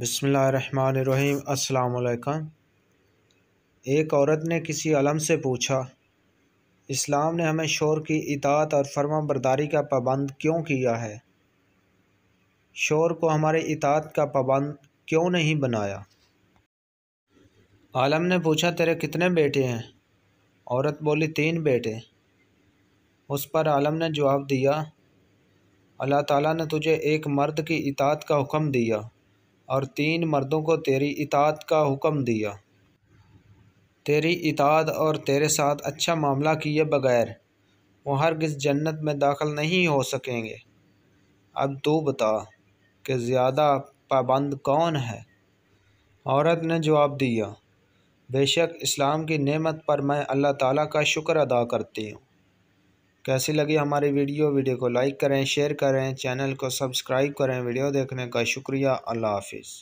बसमीम् अल्लाम एक औरत ने किसी अलम से पूछा इस्लाम ने हमें शोर की इतात और फर्मा बरदारी का पाबंद क्यों किया है शोर को हमारे इतात का पाबंद क्यों नहीं बनाया आलम ने पूछा तेरे कितने बेटे हैं औरत बोली तीन बेटे उस पर आलम ने जवाब दिया अल्लाह ताला ने तुझे एक मर्द की इतात का हुक्म दिया और तीन मर्दों को तेरी इतात का हुक्म दिया तेरी इतात और तेरे साथ अच्छा मामला किए बगैर वो किस जन्नत में दाखिल नहीं हो सकेंगे अब तू बता कि ज़्यादा पाबंद कौन है औरत ने जवाब दिया बेशक इस्लाम की नेमत पर मैं अल्लाह ताला का शुक्र अदा करती हूँ कैसी लगी हमारी वीडियो वीडियो को लाइक करें शेयर करें चैनल को सब्सक्राइब करें वीडियो देखने का शुक्रिया अल्लाह हाफिज़